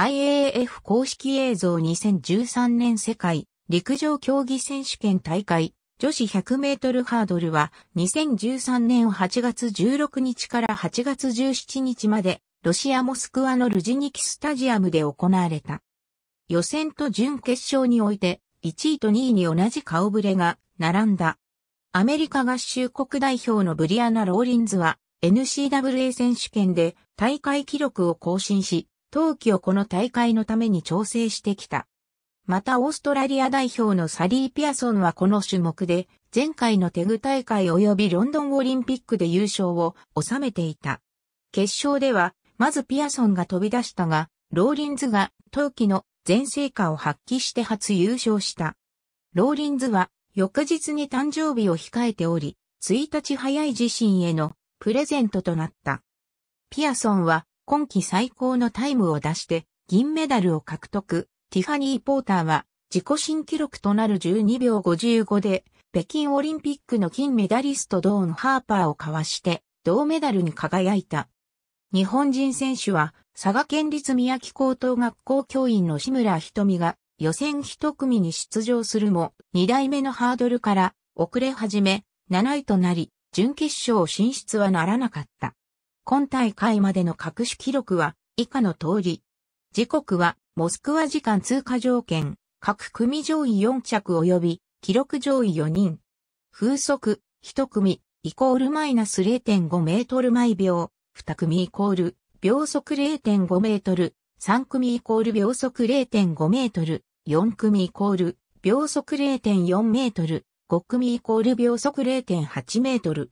IAF 公式映像2013年世界陸上競技選手権大会女子100メートルハードルは2013年8月16日から8月17日までロシアモスクワのルジニキスタジアムで行われた。予選と準決勝において1位と2位に同じ顔ぶれが並んだ。アメリカ合衆国代表のブリアナ・ローリンズは n c w a 選手権で大会記録を更新し、冬季をこの大会のために調整してきた。またオーストラリア代表のサリー・ピアソンはこの種目で前回のテグ大会及びロンドンオリンピックで優勝を収めていた。決勝ではまずピアソンが飛び出したが、ローリンズが冬季の全成果を発揮して初優勝した。ローリンズは翌日に誕生日を控えており、1日早い自身へのプレゼントとなった。ピアソンは今季最高のタイムを出して銀メダルを獲得。ティファニー・ポーターは自己新記録となる12秒55で北京オリンピックの金メダリストドーン・ハーパーをかわして銅メダルに輝いた。日本人選手は佐賀県立宮城高等学校教員の志村瞳が予選一組に出場するも2代目のハードルから遅れ始め7位となり準決勝進出はならなかった。今大会までの各種記録は以下の通り。時刻はモスクワ時間通過条件、各組上位4着及び記録上位4人。風速1組イコールマイナス0.5メートル毎秒、2組イコール秒速0.5メートル、3組イコール秒速0.5メートル、4組イコール秒速0.4メートル、5組イコール秒速0.8メートル。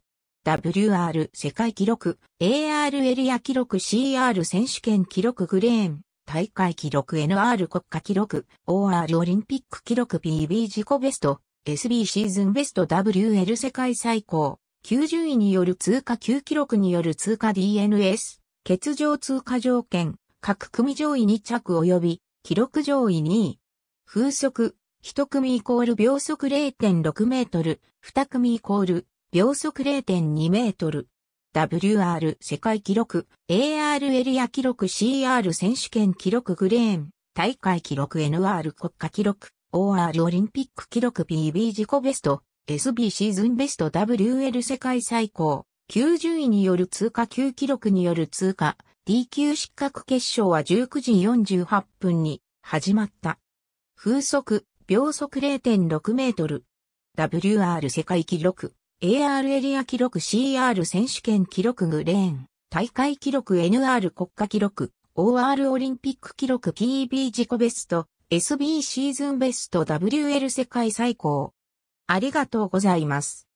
WR 世界記録、AR エリア記録 CR 選手権記録グレーン、大会記録 NR 国家記録、OR オリンピック記録 PB 自己ベスト、SB シーズンベスト WL 世界最高、90位による通過9記録による通過 DNS、欠場通過条件、各組上位2着及び、記録上位2位。風速、1組イコール秒速0.6メートル、2組イコール秒速0.2メートル。WR 世界記録、AR エリア記録 CR 選手権記録グレーン、大会記録 NR 国家記録、OR オリンピック記録 PB 自己ベスト、SB シーズンベスト WL 世界最高、90位による通過9記録による通過、D q 失格決勝は19時48分に始まった。風速、秒速0.6メートル。WR 世界記録、AR エリア記録 CR 選手権記録グレーン、大会記録 NR 国家記録、OR オリンピック記録 PB 自己ベスト、SB シーズンベスト WL 世界最高。ありがとうございます。